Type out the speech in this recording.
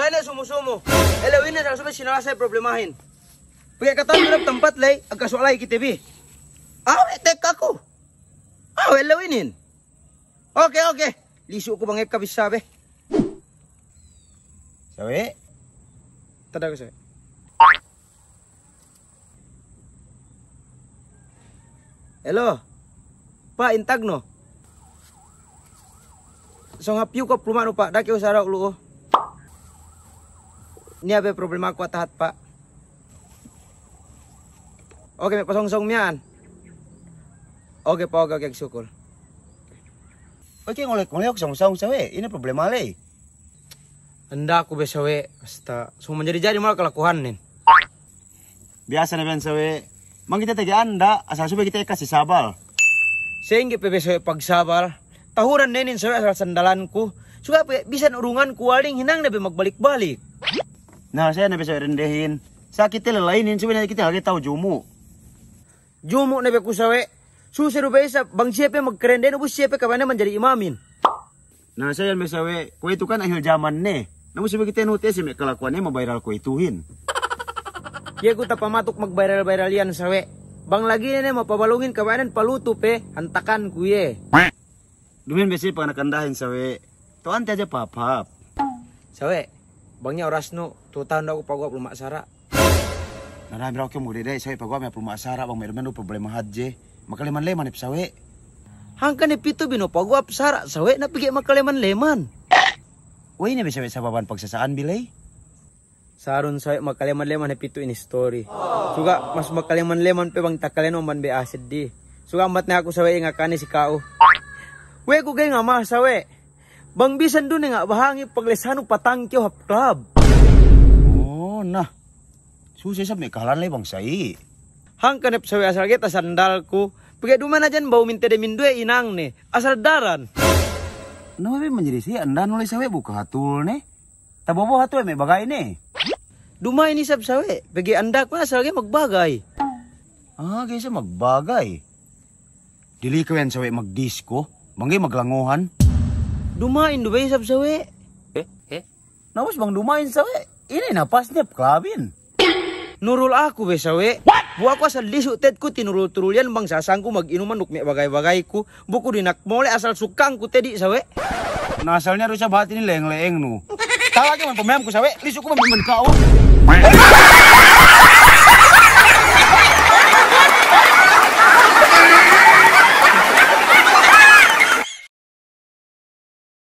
Kaya na sumusumo. Elawin na sa subit sinalasay problemahin. Pagkakatan mo tempat lay, agkasualay kitibi. Awe, tek ako. Awe, elawinin. Okay, okay. Liso ko bang ikabis sabi. Sabi? Tada ko sabi. Hello? Pa, intag no? So nga ko ka plumano pa, daki usara ulo oh. Ini apa problem aku atahat pak Oke, Okay, Song Song Mian. Oke, Pak oke okay, syukur. Oke, ngolek, ngolek, song-song sewe. Eh, ini problem alai Anda eh? aku be sewe semua menjadi-jadi malah kelakuan nih. Biasa nih, ben Sewe. Mang kita tadi anda, asal supaya kita kasih sabal. Sehingga pebe pagi sabar Tahuran nenin sewe asal sandalanku. Suka bisa urungan kualing hinang nabi balik balik Nah, saya nabi saya rendehin. Sakit lainin sebenarnya kita lagi tahu jumu. Jumu aku kusawe. Susah rupanya isa bang siapa yang magkerenden ubus siapa kemana menjadi imamin. Nah, saya nabi sawe. Kue itu kan akhir zaman nih Namun sebagai kita nuti sih kelakuannya mau viral kue ituin Ya aku tak pamatuk mag viral sawe. Bang lagi nih mau pabalungin kemana palutup eh hantakan kue. Dumin besi pengenakan dahin sawe. Tuan aja papap. Sawe, bangnya orang nu tu tahun dah aku pagu belum maksara. Nana bro ke mau deh saya pagu apa belum maksara bang Mirman tuh problem je. Makaleman leman ep sawe. Hangka ne pitu bino pagua pesara sawe nak pergi makaleman leman. Woi ini bisa bisa baban paksaan bilai Sarun saya makaleman leman ep pitu ini story. Juga mas makaleman leman pe bang tak kalian be asid ah, di. Suka amat ni aku sawe kani si kau. Wei aku gay ngamah ma sawe. Bang Bisan dun nga bahangi paglesano patang kyo hap club. Oh, nah. Susi sa may kalan bang sai. Hang kanep sawi asal kita sandal ku. Pagay duman ajan bau minta de mindue inang ne. Asal daran. Ano ba menjadi si anda nulis sawe buka hatul ne? bobo hatul me bagai ne. Duma ini sab sawe. Pagay anda ku asal ge magbagay. Ah, kaysa magbagay. Dili kawen sawe magdisko. Mangi maglangohan. Dumain duwe sab sawe. Eh, eh. Nawas bang dumain sawe. Ini napasnya klabin. Nurul aku be sawe. What? Buat aku asal lisuk tetku tinurul turulian bang sasangku maginuman nuk mek bagai-bagaiku. Buku dinak mole asal sukangku tadi sawe. Nah asalnya rusak bahat ini leeng-leeng nu. Tahu aja man pememku sawe. Lisukku memang